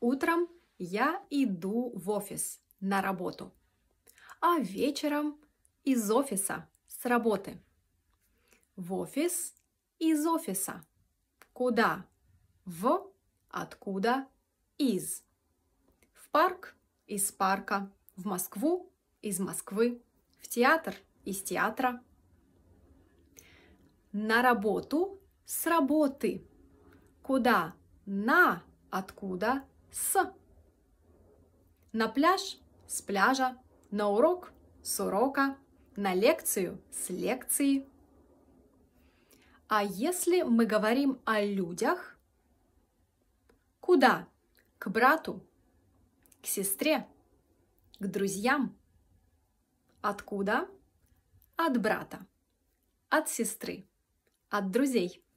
Утром я иду в офис на работу, а вечером из офиса с работы. В офис из офиса. Куда? В, откуда, из. В парк из парка, в Москву из Москвы, в театр из театра. На работу с работы. Куда? На, откуда, с. На пляж – с пляжа, на урок – с урока, на лекцию – с лекции. А если мы говорим о людях, куда? К брату, к сестре, к друзьям. Откуда? От брата, от сестры, от друзей.